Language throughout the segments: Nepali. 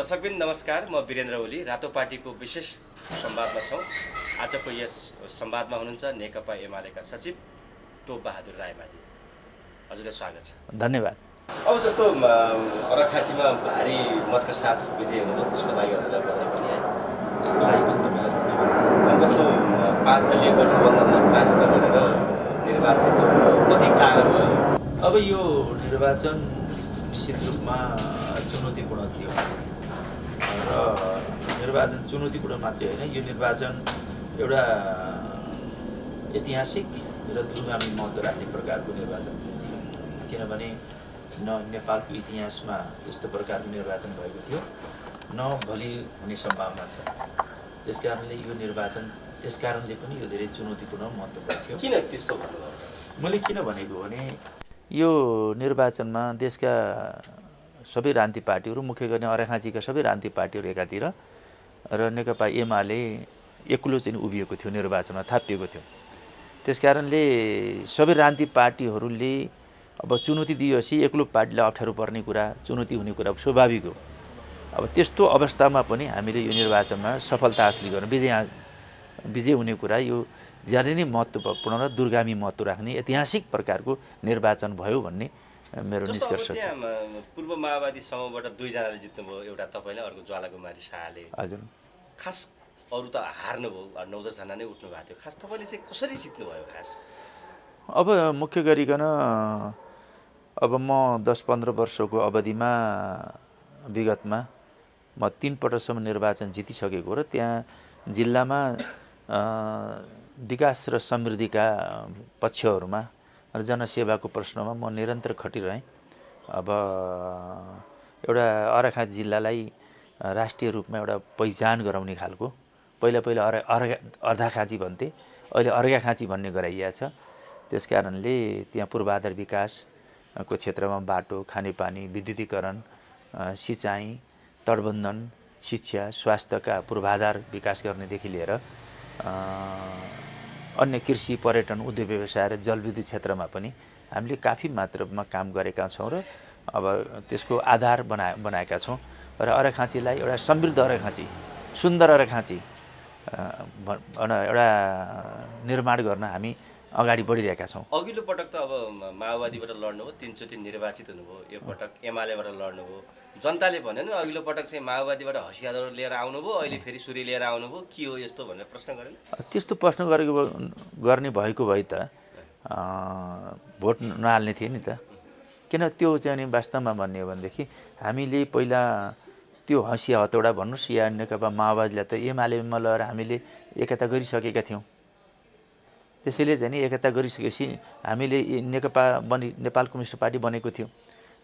दर्शकबिन नमस्कार म वीरेन्द्र ओली रातो पार्टीको विशेष संवादमा छौँ आजको यस संवादमा हुनुहुन्छ नेकपा एमालेका सचिव टोपबहादुर रायमाझी हजुरलाई स्वागत छ धन्यवाद अब जस्तो रखाँचीमा भारी मतका साथ विजय हुनुभयो त्यसको लागि हजुरलाई बधाई पनि है त्यसको लागि पनि तपाईँलाई जस्तो पाँच दलीय गठबन्धनलाई परास्त गरेर निर्वाचित कति कारण भयो अब यो निर्वाचन निश्चित रूपमा चुनौतीपूर्ण थियो र निर्वाचन चुनौतीपूर्ण मात्रै होइन यो निर्वाचन एउटा ऐतिहासिक र दुर्गामी महत्त्व राख्ने प्रकारको निर्वाचन थियो किनभने न नेपालको इतिहासमा यस्तो प्रकारको निर्वाचन भएको थियो न भोलि हुने सम्भावना छ त्यस कारणले यो निर्वाचन त्यस कारणले पनि यो धेरै चुनौतीपूर्ण महत्त्वपूर्ण थियो किन त्यस्तो भन्नुभयो मैले किन भनेको भने यो निर्वाचनमा देशका सबै रान्ति पार्टीहरू मुख्य गर्ने अरेखाँचीका सबै रान्ति पार्टीहरू एकातिर र नेकपा एमाले एक्लो चाहिँ उभिएको थियो निर्वाचनमा थापिएको थियो त्यस कारणले सबै रान्ति पार्टीहरूले अब चुनौती दिएपछि एक्लो पार्टीलाई अप्ठ्यारो पर्ने कुरा चुनौती हुने कुरा स्वाभाविक हो अब त्यस्तो अवस्थामा पनि हामीले यो निर्वाचनमा सफलता हासिल गर्न विजय विजय हुने कुरा यो ज्यादै नै महत्त्वपूर्ण र दुर्गामी महत्त्व राख्ने ऐतिहासिक प्रकारको निर्वाचन भयो भन्ने मेरो निष्कर्ष छ पूर्व माओवादी समूहबाट दुईजनाले जित्नुभयो एउटा तपाईँले अर्को ज्वाला कुमारी शाहले हजुर खास अरू त हार्नुभयो नौ दसजना नै उठ्नु भएको थियो खास तपाईँले चाहिँ कसरी जित्नुभयो खास अब मुख्य गरिकन अब म दस पन्ध्र वर्षको अवधिमा विगतमा म पटकसम्म निर्वाचन जितिसकेको र त्यहाँ जिल्लामा विकास र समृद्धिका पक्षहरूमा र जनसेवाको प्रश्नमा म निरन्तर खटिरहेँ अब एउटा अर्घाखाँच जिल्लालाई राष्ट्रिय रूपमा एउटा पहिचान गराउने खालको पहिला पहिला अर अर्घा अर्धाखाँची भन्थे अहिले अर्घाखाँची भन्ने गराइएको छ त्यस कारणले त्यहाँ पूर्वाधार विकासको क्षेत्रमा बाटो खानेपानी विद्युतीकरण सिँचाइ तटबन्धन शिक्षा स्वास्थ्यका पूर्वाधार विकास गर्नेदेखि लिएर अन्य कृषि पर्यटन उद्योग व्यवसाय र जलविद्युत क्षेत्रमा पनि हामीले काफी मात्रामा काम गरेका छौँ र अब त्यसको आधार बना बनाएका छौँ र अरखाँचीलाई एउटा समृद्ध अरखाँची सुन्दर अरखाँची एउटा निर्माण गर्न हामी अगाडि बढिरहेका छौँ अघिल्लो पटक त अब माओवादीबाट लड्नुभयो तिनचोटि निर्वाचित हुनुभयो यो पटक एमालेबाट लड्नुभयो जनताले भने अघिल्लो पटक चाहिँ माओवादीबाट हसियादहरू लिएर आउनुभयो अहिले फेरि सूर्य लिएर आउनुभयो के हो यस्तो भनेर प्रश्न गरेन त्यस्तो प्रश्न गरेको गर्ने भएको भए त भोट नहाल्ने थिए नि त किन त्यो चाहिँ अनि वास्तवमा भन्ने हो भनेदेखि हामीले पहिला त्यो हँसिया हतौडा भन्नुहोस् या नेकपा माओवादीलाई त एमालेमा लगेर हामीले एकता गरिसकेका थियौँ त्यसैले झन् एकता गरिसकेपछि हामीले नेकपा बनि नेपाल कम्युनिस्ट पार्टी बनेको थियो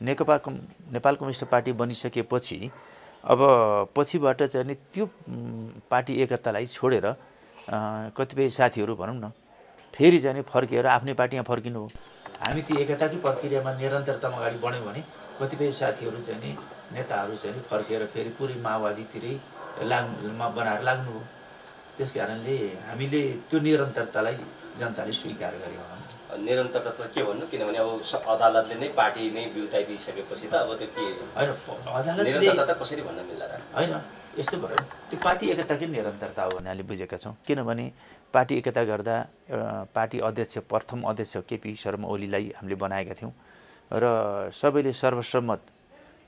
नेकपा कम नेपाल कम्युनिस्ट पार्टी बनिसकेपछि अब पछिबाट चाहिँ त्यो पार्टी एकतालाई छोडेर कतिपय साथीहरू भनौँ न फेरि चाहिँ फर्किएर आफ्नै पार्टीमा फर्किनु हो हामी त्यो एकताकै प्रक्रियामा निरन्तरतामा अगाडि बढ्यौँ भने कतिपय साथीहरू चाहिँ नेताहरू चाहिँ फर्केर फेरि पुरै माओवादीतिरै लाग बनाएर लाग्नुभयो त्यस कारणले हामीले त्यो निरन्तरतालाई जनताले स्वीकार गऱ्यौँ निरन्तरता त के भन्नु किनभने अब अदालतले नै पार्टी नै बिउताइदिइसकेपछि त अब त्यो के होइन अदालतले त कसरी भन्न मिल्ला होइन यस्तो भयो त्यो पार्टी एकताकै निरन्तरता हो भन्ने बुझेका छौँ किनभने पार्टी एकता गर्दा पार्टी अध्यक्ष प्रथम अध्यक्ष केपी शर्मा ओलीलाई हामीले बनाएका थियौँ र सबैले सर्वसम्मत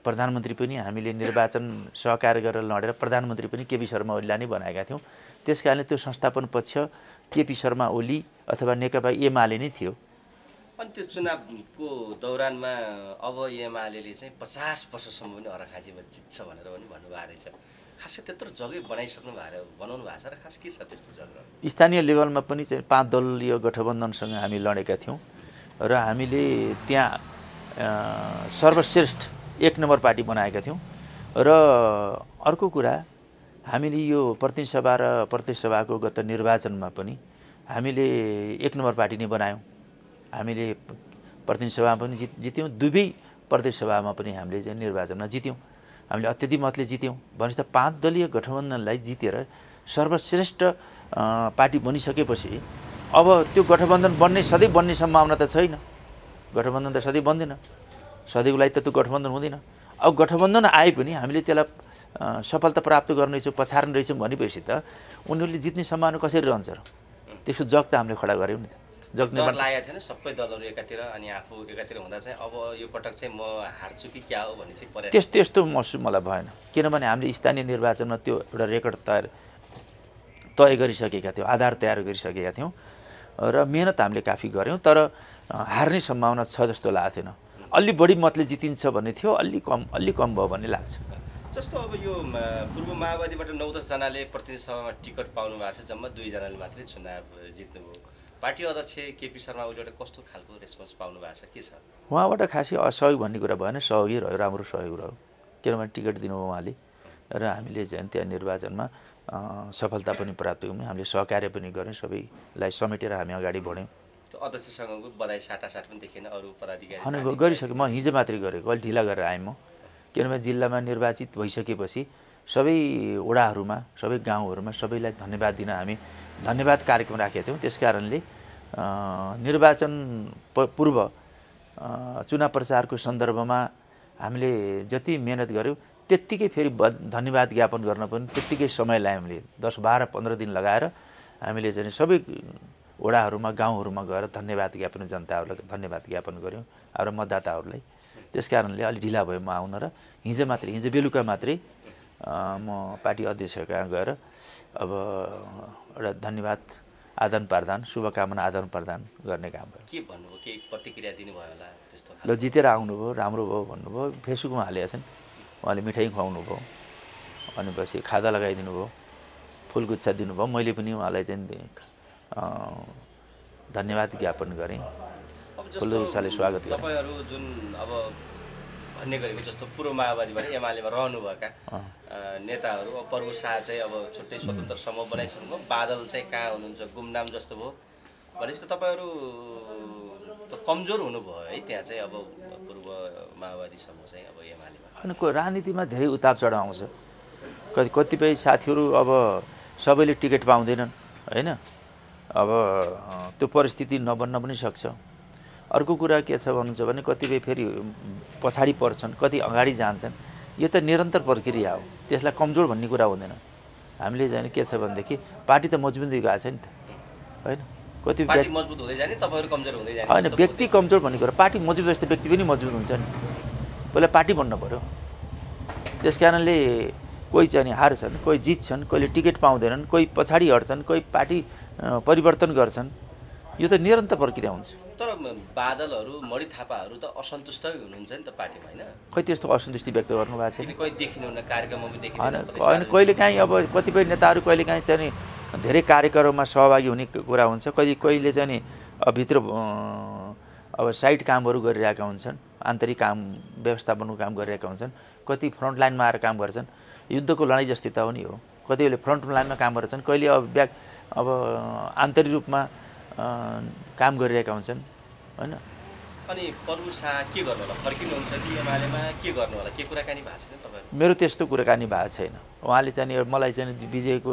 प्रधानमन्त्री पनि हामीले निर्वाचन सहकार गरेर लडेर प्रधानमन्त्री पनि केपी शर्मा ओलीलाई नै बनाएका थियौँ त्यस कारणले त्यो संस्थापन पक्ष केपी शर्मा ओली अथवा नेकपा एमाले नै थियो अनि त्यो चुनावको दौरानमा अब एमाले चाहिँ पचास वर्षसम्म पनि अरखाँचीमा जित्छ भनेर पनि भन्नुभएको रहेछ खासै त्यत्रो जग्गै बनाइसक्नु भएर बनाउनु भएको छ र खास के छ त्यस्तो जग्गा स्थानीय लेभलमा पनि चाहिँ पाँच दलीय गठबन्धनसँग हामी लडेका थियौँ र हामीले त्यहाँ सर्वश्रेष्ठ एक नम्बर पार्टी बनाएका थियौँ र अर्को कुरा हामीले यो प्रतिनिधिसभा र प्रतिनिधिसभाको गत निर्वाचनमा पनि हामीले एक नम्बर पार्टी नै बनायौँ हामीले प्रतिनिधिसभामा पनि जित जित्यौँ दुवै प्रतिनिधिसभामा पनि हामीले चाहिँ निर्वाचनमा जित्यौँ हामीले अत्यधिक मतले जित्यौँ भनेपछि त पाँच दलीय गठबन्धनलाई जितेर सर्वश्रेष्ठ पार्टी बनिसकेपछि अब त्यो गठबन्धन बन्ने सधैँ बन्ने सम्भावना त छैन गठबन्धन त सधैँ बन्दैन सधैँको लागि त त्यो गठबन्धन हुँदैन अब गठबन्धन आए पनि हामीले त्यसलाई सफलता प्राप्त गर्नेछु पछार्ने रहेछौँ भनेपछि त उनीहरूले जित्ने सम्भावना कसरी रहन्छ र त्यसको जग त हामीले खडा गऱ्यौँ नि त जग निर्माण लागेको थिएन सबै दलहरू एकातिर अनि आफू एकातिर हुँदा चाहिँ अब यो पटक चाहिँ म हार्छु कि क्या हो भन्ने चाहिँ त्यस्तो त्यस्तो महसुस मलाई भएन किनभने हामीले स्थानीय निर्वाचनमा त्यो एउटा रेकर्ड तयार तय गरिसकेका थियौँ आधार तयार गरिसकेका थियौँ र मेहनत हामीले काफी गऱ्यौँ तर हार्ने सम्भावना छ जस्तो लागेको थिएन अलि बढी मतले जितिन्छ भन्ने थियो अलि कम अलि कम भयो भन्ने लाग्छ जस्तो अब यो पूर्व माओवादीबाट नौ दसजनाले प्रतिनिधि सभामा टिकट पाउनु भएको छ जम्मा दुईजनाले मात्रै चुनाव जित्नुभयो पार्टी अध्यक्ष केपी शर्मा ओलीबाट कस्तो खालको रेस्पोन्स पाउनु भएको छ के छ उहाँबाट खासै असहयोग भन्ने कुरा भएन सहयोगी रह्यो राम्रो सहयोग रह्यो किनभने टिकट दिनुभयो उहाँले र हामीले झन् त्यहाँ निर्वाचनमा सफलता पनि प्राप्त गऱ्यौँ हामीले सहकार्य पनि गऱ्यौँ सबैलाई समेटेर हामी अगाडि बढ्यौँ अध्यक्षसँगको बधाई साटासाट पनि देखेन अरू पदाधिकारी गरिसकेँ म हिजो मात्रै गरेको अलिक ढिला गरेर आएँ म किनभने जिल्लामा निर्वाचित भइसकेपछि सबै वडाहरूमा सबै गाउँहरूमा सबैलाई धन्यवाद दिन हामी धन्यवाद कार्यक्रम राखेका थियौँ त्यस कारणले निर्वाचन पूर्व चुनाव प्रचारको सन्दर्भमा हामीले जति मिहिनेत गऱ्यौँ त्यत्तिकै फेरि धन्यवाद ज्ञापन गर्न पनि त्यत्तिकै समय हामीले दस बाह्र पन्ध्र दिन लगाएर हामीले चाहिँ सबै वडाहरूमा गाउँहरूमा गएर धन्यवाद ज्ञापन जनताहरूलाई धन्यवाद ज्ञापन गऱ्यौँ हाम्रो मतदाताहरूलाई त्यस कारणले अलिक ढिला भयो म आउन र हिजो मात्रै हिजो बेलुका मात्रै म पार्टी अध्यक्ष कहाँ गएर अब एउटा धन्यवाद आदान प्रदान शुभकामना आदान प्रदान गर्ने काम भयो के भन्नुभयो केही प्रतिक्रिया दिनुभयो होला त्यस्तो ल जितेर आउनुभयो राम्रो भयो भन्नुभयो फेसबुकमा हालेका छन् उहाँले मिठाई खुवाउनु भयो अनि पछि खादा लगाइदिनु भयो फुलगुच्छा दिनुभयो मैले पनि उहाँलाई चाहिँ धन्यवाद ज्ञापन गरेँ फुलदेवी स्वागत तपाईँहरू जुन अब भन्ने गरेको जस्तो पूर्व माओवादीबाट एमालेमा रहनुभएका नेताहरू प्रभु शाह चाहिँ अब छुट्टै स्वतन्त्र समूह बनाइसक्नुभयो बादल चाहिँ कहाँ हुनुहुन्छ गुमनाम जस्तो भयो भनेपछि त तपाईँहरू त कमजोर हुनुभयो है त्यहाँ चाहिँ अब पूर्व माओवादी समूह चाहिँ अब एमालेमा अनि राजनीतिमा धेरै उताप चढाउ आउँछ कति कतिपय साथीहरू अब सबैले टिकट पाउँदैनन् होइन अब त्यो परिस्थिति नबन्न पनि सक्छ अर्को कुरा के छ भन्नुहुन्छ भने कतिपय फेरि पछाडि पर्छन् कति अगाडि जान्छन् यो त निरन्तर प्रक्रिया हो त्यसलाई कमजोर भन्ने कुरा हुँदैन हामीले झन् के छ भनेदेखि पार्टी त मजबुत गएको छ नि त होइन कति होइन व्यक्ति कमजोर भन्ने कुरा पार्टी मजबुत जस्तो व्यक्ति पनि मजबुत हुन्छ नि पहिला पार्टी बन्नु पऱ्यो त्यस कारणले कोही चाहिँ हार्छन् कोही जित्छन् कोहीले टिकट पाउँदैनन् कोही पछाडि हट्छन् कोही पार्टी परिवर्तन गर्छन् यो त निरन्तर प्रक्रिया हुन्छ तर बादलहरू मणि थापाहरू त असन्तुष्टै हुनुहुन्छ नि त पार्टीमा होइन खै त्यस्तो असन्तुष्टि व्यक्त गर्नुभएको छैन कहिले देखिनुहुन्न कार्यक्रममा होइन कहिले काहीँ अब कतिपय नेताहरू कहिले काहीँ चाहिँ धेरै कार्यक्रममा सहभागी हुने कुरा हुन्छ कहिले कहिले चाहिँ भित्र अब साइड कामहरू गरिरहेका हुन्छन् आन्तरिक काम व्यवस्थापनको काम गरिरहेका हुन्छन् कति फ्रन्ट लाइनमा आएर काम गर्छन् युद्धको लडाइँ जस्तै त हो नि हो कतिले फ्रन्ट लाइनमा काम गर्छन् कहिले अब ब्याक अब आन्तरिक रूपमा काम गरिरहेका हुन्छन् होइन अनि के गर्नु होला फर्किनुहुन्छ कि एमालेमा के गर्नु होला के कुराकानी भएको छैन तपाईँ मेरो त्यस्तो कुराकानी भएको छैन उहाँले चाहिँ मलाई चाहिँ विजयको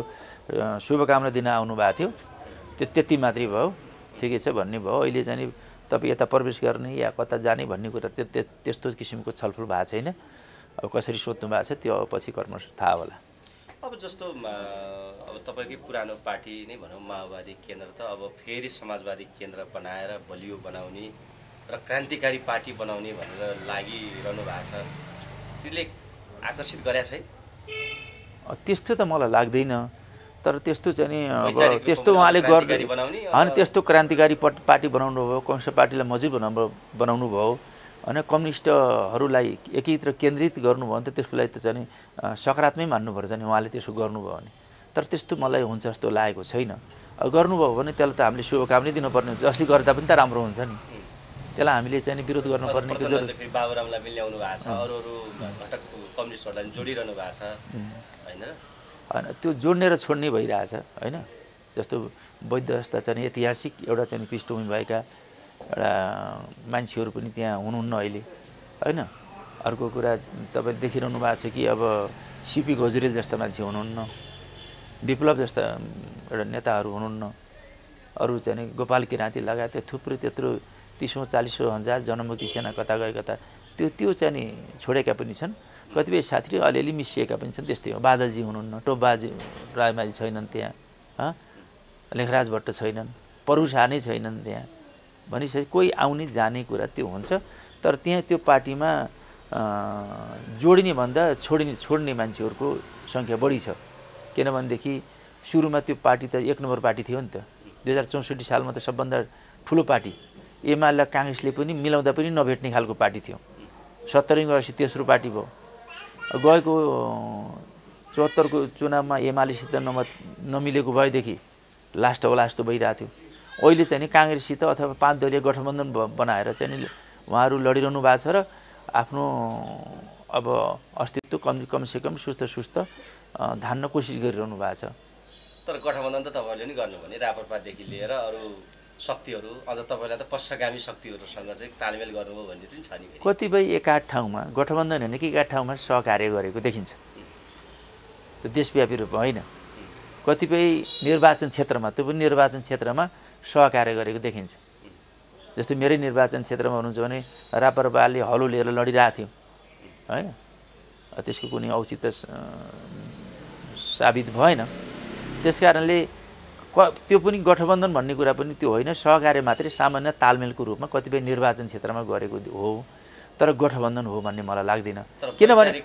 शुभकामना दिन आउनुभएको थियो त्यो त्यति मात्रै भयो ठिकै छ भन्ने भयो अहिले चाहिँ तपाईँ यता प्रवेश गर्ने या कता जाने भन्ने कुरा त्यो त्यस्तो किसिमको छलफल भएको छैन अब कसरी सोध्नु भएको छ त्यो पछि कर्म थाहा होला अब जस्तो अब तपाईँकै पुरानो पार्टी नै भनौँ माओवादी केन्द्र त अब फेरि समाजवादी केन्द्र बनाएर बलियो बनाउने र क्रान्तिकारी पार्टी बनाउने भनेर लागिरहनु भएको छ त्यसले आकर्षित गरेछ है त्यस्तो त मलाई लाग्दैन तर त्यस्तो चाहिँ नि अब त्यस्तो उहाँले गर्दै होइन त्यस्तो क्रान्तिकारी पार्टी बनाउनु भयो कम्युनिस्ट पार्टीलाई मजुर बनाउनु बनाउनु भयो होइन कम्युनिस्टहरूलाई र केन्द्रित गर्नुभयो भने त त्यसको लागि त झन् सकारात्मक मान्नुपर्छ नि उहाँले त्यसो गर्नुभयो भने तर त्यस्तो मलाई हुन्छ जस्तो लागेको छैन गर्नुभयो भने त्यसलाई त हामीले शुभकामना दिनुपर्ने हुन्छ जसले गर्दा पनि त राम्रो हुन्छ नि त्यसलाई हामीले चाहिँ विरोध गर्नुपर्ने जोडिरहनु भएको छ होइन होइन त्यो जोड्ने र छोड्ने भइरहेछ होइन जस्तो बौद्ध जस्ता चाहिँ ऐतिहासिक एउटा चाहिँ पृष्ठभूमि भएका एउटा मान्छेहरू पनि त्यहाँ हुनुहुन्न अहिले होइन अर्को कुरा तपाईँले देखिरहनु भएको छ कि अब सिपी घोजरेल जस्ता मान्छे हुनुहुन्न विप्लव जस्ता एउटा नेताहरू हुनुहुन्न अरू चाहिँ गोपाल किराँती लगायत थुप्रै त्यत्रो तिसौँ चालिसौँ हजार जनमुखी सेना कता गए कता त्यो त्यो चाहिँ छोडेका पनि छन् कतिपय साथीहरू अलिअलि मिसिएका पनि छन् त्यस्तै हो बादलजी हुनुहुन्न टोपबाजी रायमाजी छैनन् त्यहाँ लेखराज भट्ट छैनन् परुषा नै छैनन् त्यहाँ भनिसकेपछि कोही आउने जाने कुरा त्यो हुन्छ तर त्यहाँ त्यो पार्टीमा जोडिने भन्दा छोडिने छोड्ने मान्छेहरूको सङ्ख्या बढी छ किनभनेदेखि सुरुमा त्यो पार्टी त एक नम्बर पार्टी थियो नि त दुई हजार चौसठी सालमा त सबभन्दा ठुलो पार्टी एमाले काङ्ग्रेसले पनि मिलाउँदा पनि नभेट्ने खालको पार्टी थियो सत्तरी गएपछि तेस्रो पार्टी भयो गएको चौहत्तरको चुनावमा एमालेसित नम नमिलेको भएदेखि लास्ट हो लास्ट भइरहेको थियो अहिले चाहिँ नि काङ्ग्रेससित अथवा पाँच दलीय गठबन्धन बनाएर चाहिँ नि उहाँहरू लडिरहनु भएको छ र आफ्नो अब अस्तित्व कम कमसेकम सुस्त सुस्त धान्न कोसिस गरिरहनु भएको छ तर गठबन्धन त तपाईँहरूले नि गर्नु भने रापरपादेखि लिएर अरू शक्तिहरू अझ तपाईँलाई त पश्चगामी शक्तिहरूसँग चाहिँ तालमेल गर्नुभयो भन्ने चाहिँ छ नि कतिपय एकाध ठाउँमा गठबन्धन होइन कि एकाध ठाउँमा सहकार्य गरेको देखिन्छ त्यो देशव्यापी रूपमा होइन कतिपय निर्वाचन क्षेत्रमा त्यो पनि निर्वाचन क्षेत्रमा सहकार्य गरेको देखिन्छ जस्तो मेरै निर्वाचन क्षेत्रमा हुनुहुन्छ भने रापरपाले हलो लिएर लडिरहेको थियो होइन त्यसको कुनै औचित्य साबित भएन त्यस कारणले क त्यो पनि गठबन्धन भन्ने कुरा पनि त्यो होइन सहकार्य मात्रै सामान्य तालमेलको रूपमा कतिपय निर्वाचन क्षेत्रमा गरेको हो तर गठबन्धन हो भन्ने मलाई लाग्दैन किनभने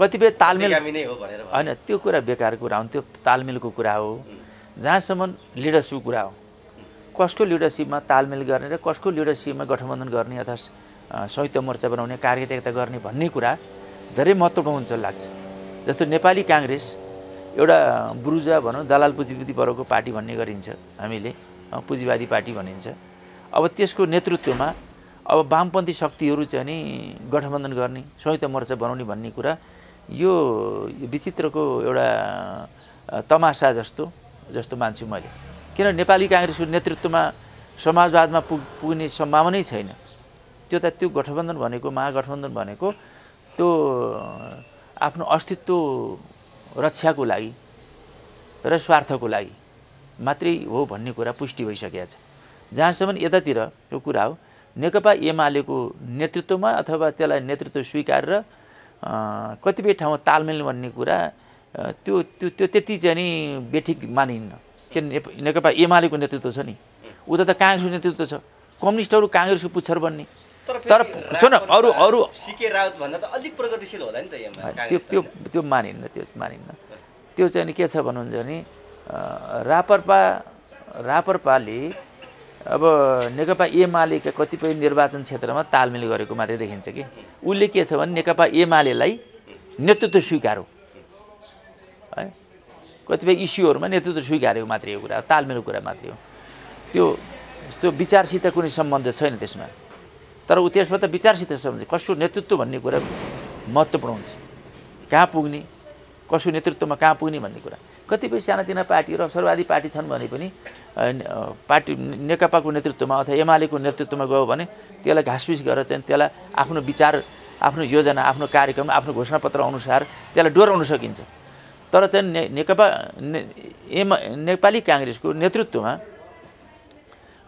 कतिपय तालमेल होइन त्यो कुरा बेकार कुरा हो त्यो तालमेलको कुरा हो जहाँसम्म लिडरसिपको कुरा हो कसको लिडरसिपमा तालमेल गर्ने र कसको लिडरसिपमा गठबन्धन गर्ने अथवा संयुक्त मोर्चा बनाउने कार्यत्यागता गर्ने भन्ने कुरा धेरै महत्त्वपूर्ण हुन्छ लाग्छ जस्तो नेपाली काङ्ग्रेस एउटा बुरुजा भनौँ दलाल पुँजीपति परको पार्टी भन्ने गरिन्छ हामीले पुँजीवादी पार्टी भनिन्छ अब त्यसको नेतृत्वमा अब वामपन्थी शक्तिहरू चाहिँ नि गठबन्धन गर्ने संयुक्त मोर्चा बनाउने भन्ने कुरा यो विचित्रको एउटा तमासा जस्तो जस्तो मान्छु मैले किन नेपाली काङ्ग्रेसको नेतृत्वमा समाजवादमा पुग पुग्ने सम्भावनै छैन त्यो त त्यो गठबन्धन भनेको महागठबन्धन भनेको त्यो आफ्नो अस्तित्व रक्षाको लागि र स्वार्थको लागि मात्रै हो भन्ने कुरा पुष्टि भइसकेको छ जहाँसम्म यतातिर यो कुरा हो नेकपा एमालेको नेतृत्वमा अथवा त्यसलाई नेतृत्व स्वीकार र कतिपय ठाउँमा तालमेल भन्ने कुरा त्यो त्यो त्यो त्यति चाहिँ नि बेठिक मानिन्न के नेकपा एमालेको नेतृत्व छ नि उता त काङ्ग्रेसको नेतृत्व छ कम्युनिस्टहरू काङ्ग्रेसको पुच्छर बन्ने तर सुन अरू अरू सिके राउत भन्दा त अलिक प्रगतिशील होला नि त त्यो त्यो त्यो मानिन्न त्यो मानिन्न त्यो चाहिँ के छ भन्नुहुन्छ भने रापरपा रापरपाले अब नेकपा एमालेका कतिपय निर्वाचन क्षेत्रमा तालमेल गरेको मात्रै देखिन्छ कि उसले के छ भने नेकपा एमालेलाई नेतृत्व स्वीकारो है कतिपय इस्युहरूमा नेतृत्व स्वीकारेको मात्रै हो कुरा तालमेलको कुरा मात्रै हो त्यो त्यो विचारसित कुनै सम्बन्ध छैन त्यसमा तर ऊ त्यसमा त विचारसित सम्बन्ध कसको नेतृत्व भन्ने कुरा महत्त्वपूर्ण हुन्छ कहाँ पुग्ने कसको नेतृत्वमा कहाँ पुग्ने भन्ने कुरा कतिपय सानातिना र सर्वाधिक पार्टी छन् भने पनि पार्टी नेकपाको नेतृत्वमा अथवा एमालेको नेतृत्वमा गयो भने त्यसलाई घाँसपिस गरेर चाहिँ त्यसलाई आफ्नो विचार आफ्नो योजना आफ्नो कार्यक्रम आफ्नो घोषणापत्र अनुसार त्यसलाई डोहोऱ्याउन सकिन्छ तर चाहिँ ने नेकपा ने एम नेपाली काङ्ग्रेसको नेतृत्वमा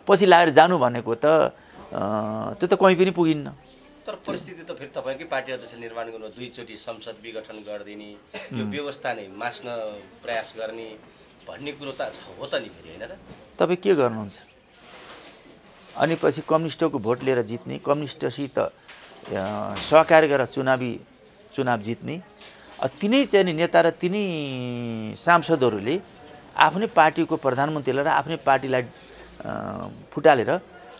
पछि लागेर जानु भनेको त त्यो त कहीँ पनि पुगिन्न तर परिस्थिति त फेरि तपाईँकै पार्टी अध्यक्ष निर्माण गर्नु दुईचोटि संसद विघटन गरिदिने यो व्यवस्था नै मास्न प्रयास गर्ने भन्ने कुरो त छ हो त नि फेरि होइन र तपाईँ के गर्नुहुन्छ अनि पछि कम्युनिस्टको भोट लिएर जित्ने कम्युनिस्टसित सहकार गरेर चुनावी चुनाव जित्ने तिनै चाहिँ नेता र तिनै सांसदहरूले आफ्नै पार्टीको प्रधानमन्त्रीलाई र आफ्नै पार्टीलाई फुटालेर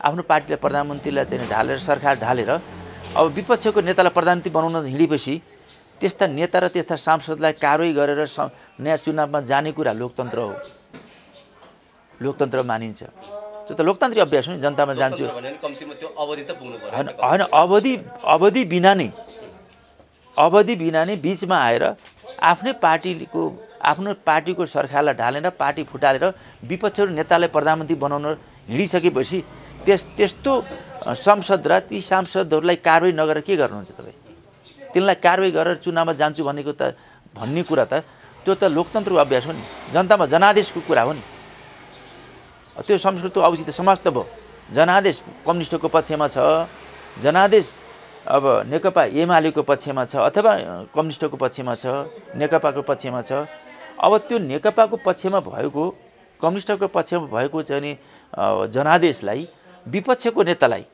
आफ्नो पार्टीलाई प्रधानमन्त्रीलाई चाहिँ ढालेर सरकार ढालेर अब विपक्षको नेतालाई प्रधानमन्त्री बनाउन हिँडेपछि त्यस्ता नेता र त्यस्ता सांसदलाई कारवाही गरेर नयाँ चुनावमा जाने कुरा लोकतन्त्र हो लोकतन्त्र मानिन्छ त्यो त लोकतान्त्रिक अभ्यास हो नि जनतामा जान्छु होइन होइन अवधि अवधि बिना नै अवधि बिना नै बिचमा आएर आफ्नै पार्टीको आफ्नो पार्टीको सरकारलाई ढालेर पार्टी फुटालेर विपक्षहरू नेतालाई प्रधानमन्त्री बनाउन हिँडिसकेपछि त्यस त्यस्तो संसद र ती सांसदहरूलाई कारवाही नगरेर के गर्नुहुन्छ तपाईँ तिनलाई कारवाही गरेर चुनावमा जान्छु भनेको त भन्ने कुरा त त्यो त लोकतन्त्रको अभ्यास हो नि जनतामा जनादेशको कुरा हो नि त्यो संस्कृति अवधि त समाप्त भयो जनादेश कम्युनिस्टको पक्षमा छ जनादेश अब नेकपा एमालेको पक्षमा छ अथवा कम्युनिस्टको पक्षमा छ नेकपाको पक्षमा छ अब त्यो नेकपाको पक्षमा भएको कम्युनिस्टको पक्षमा भएको चाहिँ जनादेशलाई विपक्षको नेतालाई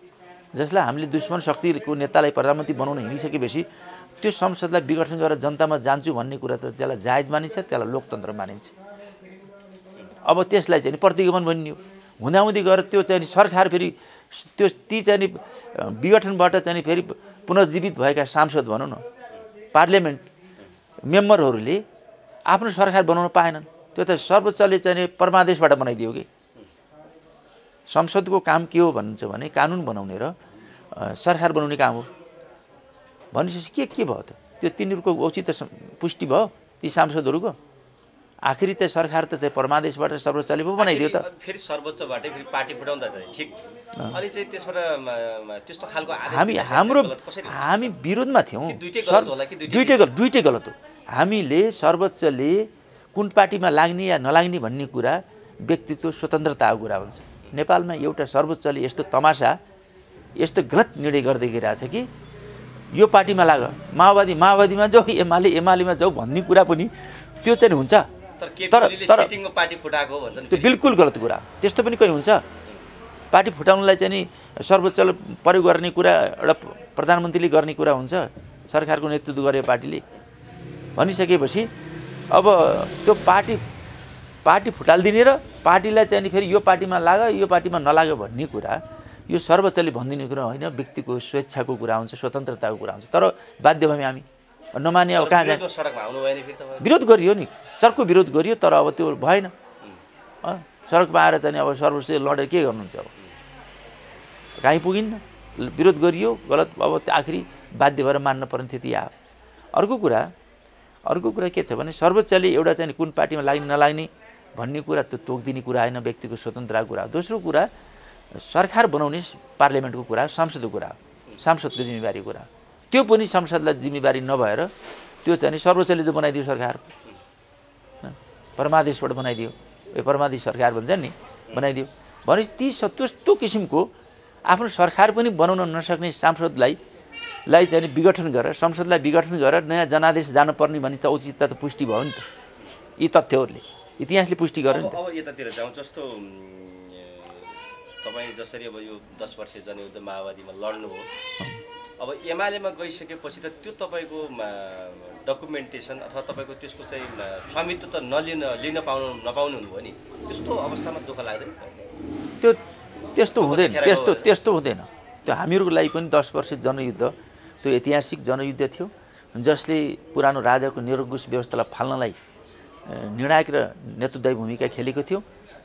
जसलाई हामीले दुश्मन शक्तिको नेतालाई प्रधानमन्त्री बनाउन हिँडिसकेपछि त्यो संसदलाई विघटन गरेर जनतामा जान्छु भन्ने कुरा त त्यसलाई जायज मानिन्छ त्यसलाई लोकतन्त्र मानिन्छ अब त्यसलाई चाहिँ प्रतिगमन भनियो हुँदाहुँदै गएर त्यो चाहिँ सरकार फेरि त्यो ती चाहिँ विघटनबाट चाहिँ फेरि पुनर्जीवित भएका सांसद भनौँ न पार्लियामेन्ट मेम्बरहरूले आफ्नो सरकार बनाउन पाएनन् त्यो त सर्वोच्चले चाहिँ परमादेशबाट बनाइदियो कि संसदको काम के हो भन्छ भने कानुन बनाउने र सरकार बनाउने काम हो भनेपछि के के भयो त त्यो तिनीहरूको औचित्य पुष्टि भयो ती सांसदहरूको आखिरी त सरकार त चाहिँ परमादेशबाट सर्वोच्चले पो बनाइदियो त फेरि सर्वोच्चबाटै फेरि पार्टी फुटाउँदा चाहिँ ठिक अनि चाहिँ त्यसबाट त्यस्तो खालको हामी हाम्रो हामी विरोधमा थियौँ दुइटै गलत दुइटै गलत हो हामीले सर्वोच्चले कुन पार्टीमा लाग्ने या नलाग्ने भन्ने कुरा व्यक्तित्व स्वतन्त्रताको कुरा हुन्छ नेपालमा एउटा सर्वोच्चले यस्तो तमासा यस्तो गलत निर्णय गर्दै छ कि यो पार्टीमा लाग माओवादी माओवादीमा जाऊ एमाले एमालेमा जाऊ भन्ने कुरा पनि त्यो चाहिँ हुन्छ तर तर पार्टी फुटाएको त्यो बिल्कुल गलत कुरा त्यस्तो पनि कहीँ हुन्छ पार्टी फुटाउनलाई चाहिँ नि सर्वोच्च प्रयोग गर्ने कुरा एउटा प्रधानमन्त्रीले गर्ने कुरा हुन्छ सरकारको नेतृत्व गर्यो पार्टीले भनिसकेपछि अब त्यो पार्टी पार्टी फुटालिदिने र पार्टीलाई चाहिँ फेरि यो पार्टीमा लाग यो पार्टीमा नलाग भन्ने कुरा यो सर्वोच्चले भनिदिने कुरा होइन व्यक्तिको स्वेच्छाको कुरा हुन्छ स्वतन्त्रताको कुरा हुन्छ तर बाध्य भयौँ हामी नमाने अब कहाँ जाने विरोध गरियो नि चर्को विरोध गरियो तर अब त्यो भएन सडकमा आएर चाहिँ अब सर्वोच्च लडेर के गर्नुहुन्छ अब कहीँ पुगिन्न विरोध गरियो गलत अब त्यो आखिरी बाध्य भएर मान्न पर्ने त्यति आयो अर्को कुरा अर्को कुरा के छ भने सर्वोच्चले एउटा चाहिँ कुन पार्टीमा लाग्ने नलाग्ने भन्ने कुरा त्यो तोकिदिने कुरा होइन व्यक्तिको स्वतन्त्रको कुरा हो दोस्रो कुरा सरकार बनाउने पार्लियामेन्टको कुरा सांसदको कुरा हो सांसदको जिम्मेवारी कुरा त्यो पनि संसदलाई जिम्मेवारी नभएर त्यो चाहिँ सर्वोच्चले जो बनाइदियो सरकार परमादेशबाट बनाइदियो ए परमादेश सरकार भन्छ नि बनाइदियो भनेपछि ती त्यस्तो किसिमको आफ्नो सरकार पनि बनाउन नसक्ने सांसदलाई लाई चाहिँ विघटन गरेर संसदलाई विघटन गरेर नयाँ जनादेश जानुपर्ने भन्ने त औचित्य त पुष्टि भयो नि त यी तथ्यहरूले इतिहासले पुष्टि गर्यो अब यतातिर जाउँ जस्तो तपाईँ जसरी अब यो दस वर्ष जनयुद्ध माओवादीमा लड्नुभयो अब एमालेमा गइसकेपछि त त्यो तपाईँको डकुमेन्टेसन अथवा तपाईँको त्यसको चाहिँ स्वामित्व त नलिन लिन पाउनु नपाउनु हुनुभयो नि त्यस्तो अवस्थामा दुःख लाग्दैन त्यो त्यस्तो हुँदैन त्यस्तो त्यस्तो हुँदैन त्यो हामीहरूको लागि पनि दस वर्ष जनयुद्ध त्यो ऐतिहासिक जनयुद्ध थियो जसले पुरानो राजाको निरङ्कुश व्यवस्थालाई फाल्नलाई निर्णायक र नेतृदायी भूमिका खेलेको थियौँ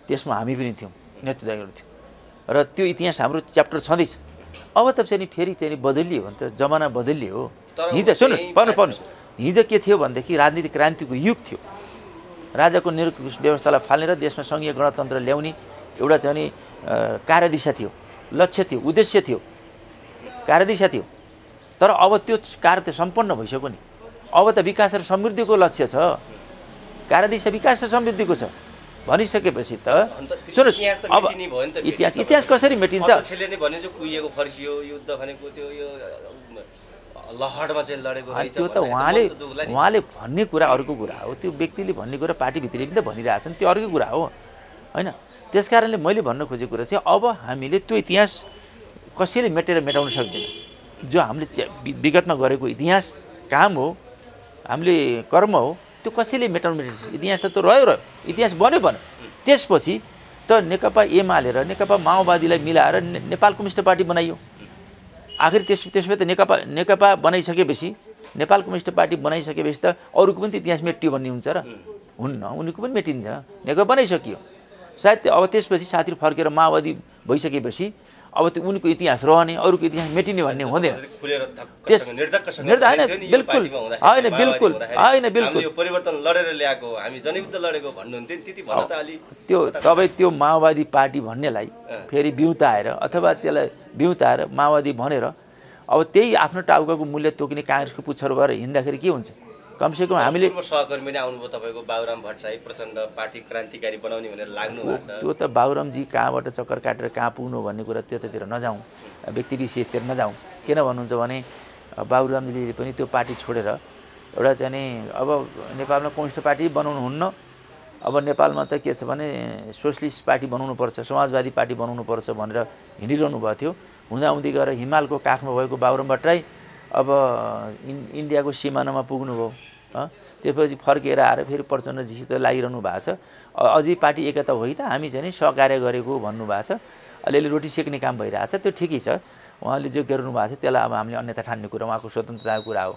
त्यसमा हामी पनि थियौँ नेतृदायीहरू थियौँ र त्यो इतिहास हाम्रो च्याप्टर छँदैछ अब त चाहिँ फेरि चाहिँ बदलियो भने त जमाना बदलियो हो हिजो सुन्नु पर्नु पाउनुहोस् हिजो के थियो भनेदेखि राजनीतिक क्रान्तिको युग थियो राजाको निर व्यवस्थालाई फालेर देशमा सङ्घीय गणतन्त्र ल्याउने एउटा चाहिँ नि कार्यदिशा थियो लक्ष्य थियो उद्देश्य थियो कार्यदिशा थियो तर अब त्यो कार्य त सम्पन्न भइसक्यो नि अब त विकास र समृद्धिको लक्ष्य छ देश विकास र समृद्धिको छ भनिसकेपछि त सुन्नुहोस् अब इतिहास इतिहास कसरी मेटिन्छ त्यो त उहाँले उहाँले भन्ने कुरा अर्को कुरा हो त्यो व्यक्तिले भन्ने कुरा पार्टीभित्र पनि त भनिरहेछन् त्यो अर्कै कुरा हो होइन त्यस कारणले मैले भन्न खोजेको कुरा चाहिँ अब हामीले त्यो इतिहास कसैले मेटेर मेटाउन सक्दैन जो हामीले विगतमा गरेको इतिहास काम हो हामीले कर्म हो त्यो कसैले मेटाउनु मेटाउँछ इतिहास त त रह्यो रह्यो इतिहास बन्यो बन्यो त्यसपछि त नेकपा एमाले र नेकपा माओवादीलाई मिलाएर ने, नेपाल कम्युनिस्ट पार्टी बनाइयो आखिर त्यस त्यसमा त नेकपा नेकपा बनाइसकेपछि नेपाल कम्युनिस्ट पार्टी बनाइसकेपछि त अरूको पनि इतिहास मेटियो भन्ने हुन्छ र हुन्न उनीको पनि मेटिन्छ नेकपा बनाइसकियो सायद अब त्यसपछि साथीहरू फर्केर माओवादी भइसकेपछि अब त्यो उनको इतिहास रहने अरूको इतिहास मेटिने भन्ने हुँदैन होइन बिल्कुल होइन बिल्कुल होइन बिल्कुल परिवर्तन लडेर ल्याएको हामी जनयुद्ध लडेको भन्नुहुन्थ्यो त्यति त्यो तपाईँ त्यो माओवादी पार्टी भन्नेलाई फेरि बिउताएर अथवा त्यसलाई बिउताएर माओवादी भनेर अब त्यही आफ्नो टाउकाको मूल्य तोकिने काङ्ग्रेसको पुच्छर भएर हिँड्दाखेरि के हुन्छ कमसेकम हामीले सहकर्मीले आउनुभयो तपाईँको बाबुराम भट्टराई प्रचण्ड पार्टी क्रान्तिकारी बनाउने भनेर लाग्नु त्यो त बाबुरामजी कहाँबाट चक्कर काटेर कहाँ पुग्नु भन्ने कुरा त्यतातिर नजाउँ व्यक्ति विशेषतिर नजाउँ किन भन्नुहुन्छ भने बाबुरामजीले पनि त्यो पार्टी छोडेर एउटा चाहिँ अब नेपालमा कम्युनिस्ट पार्टी बनाउनु हुन्न अब नेपालमा त के छ भने सोसलिस्ट पार्टी बनाउनुपर्छ समाजवादी पार्टी बनाउनुपर्छ भनेर हिँडिरहनु भएको थियो हुँदाहुँदै गएर हिमालको काखमा भएको बाबुराम भट्टराई अब इन् इन्डियाको सिमानामा पुग्नुभयो त्यसपछि फर्केर आएर फेरि प्रचण्डजीसित लागिरहनु भएको छ अझै पार्टी एकता होइन हामी चाहिँ नि सहकार्य गरेको भन्नुभएको छ अलिअलि रोटी सेक्ने काम भइरहेको छ त्यो ठिकै छ उहाँले जो गर्नु भएको थियो त्यसलाई अब हामीले अन्यथा ठान्ने कुरा उहाँको स्वतन्त्रताको कुरा हो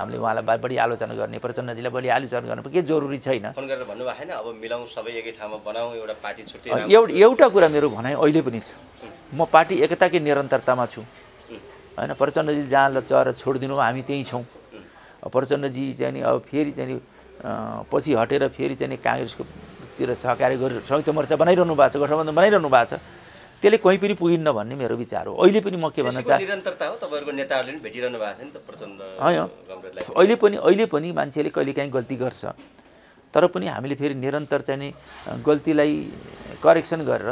हामीले उहाँलाई बढी आलोचना गर्ने प्रचण्डजीलाई बढी आलोचना गर्नु के जरुरी छैन एउटा एउटा कुरा मेरो भनाइ अहिले पनि छ म पार्टी एकताकै निरन्तरतामा छु होइन प्रचण्डजी जहाँ लचर छोडिदिनु हामी त्यहीँ छौँ प्रचण्डजी चाहिँ नि अब फेरि चाहिँ पछि हटेर फेरि चाहिँ काङ्ग्रेसको तिर सहकार्य गरेर संयुक्त मोर्चा बनाइरहनु भएको छ गठबन्धन बनाइरहनु भएको छ त्यसले कहीँ पनि पुगिन्न भन्ने मेरो विचार हो अहिले पनि म के भन्न चाहन्छु निरन्तरता हो तपाईँहरूको नेताहरूले पनि भेटिरहनु भएको छ नि त प्रचण्ड अहिले पनि अहिले पनि मान्छेले कहिलेकाहीँ गल्ती गर्छ तर पनि हामीले फेरि निरन्तर चाहिँ गल्तीलाई करेक्सन गरेर